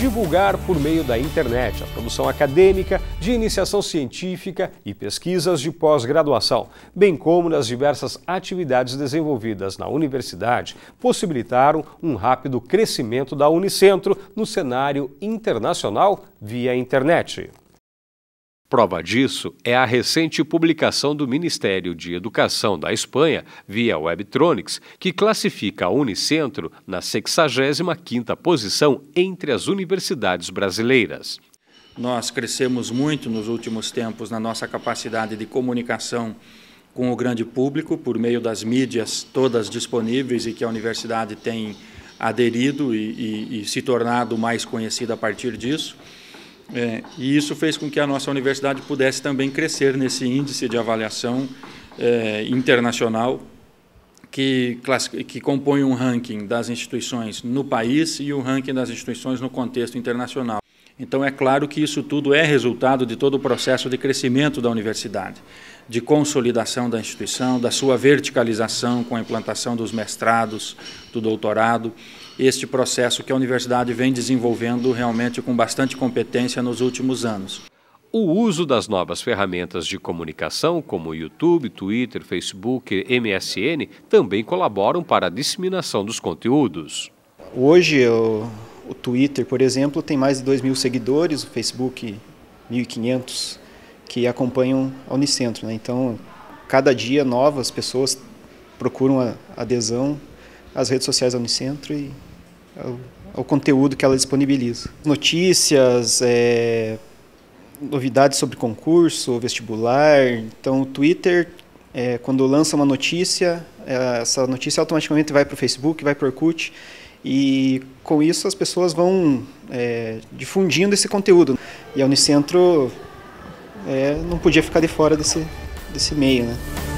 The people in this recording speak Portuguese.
divulgar por meio da internet a produção acadêmica, de iniciação científica e pesquisas de pós-graduação, bem como nas diversas atividades desenvolvidas na universidade, possibilitaram um rápido crescimento da Unicentro no cenário internacional via internet. Prova disso é a recente publicação do Ministério de Educação da Espanha, via Webtronics, que classifica a Unicentro na 65ª posição entre as universidades brasileiras. Nós crescemos muito nos últimos tempos na nossa capacidade de comunicação com o grande público, por meio das mídias todas disponíveis e que a universidade tem aderido e, e, e se tornado mais conhecida a partir disso. É, e isso fez com que a nossa universidade pudesse também crescer nesse índice de avaliação é, internacional que, que, compõe um ranking das instituições no país e um ranking das instituições no contexto internacional. Então, é claro que isso tudo é resultado de todo o processo de crescimento da universidade, de consolidação da instituição, da sua verticalização com a implantação dos mestrados, do doutorado, este processo que a universidade vem desenvolvendo realmente com bastante competência nos últimos anos. O uso das novas ferramentas de comunicação, como YouTube, Twitter, Facebook, MSN, também colaboram para a disseminação dos conteúdos. Hoje, eu o Twitter, por exemplo, tem mais de 2 mil seguidores, o Facebook 1.500 que acompanham a Unicentro. Né? Então, cada dia novas pessoas procuram a adesão às redes sociais da Unicentro e ao, ao conteúdo que ela disponibiliza. Notícias, é, novidades sobre concurso, vestibular. Então, o Twitter, é, quando lança uma notícia, é, essa notícia automaticamente vai para o Facebook, vai para o Orkut e com isso as pessoas vão é, difundindo esse conteúdo. E a Unicentro é, não podia ficar de fora desse, desse meio. Né?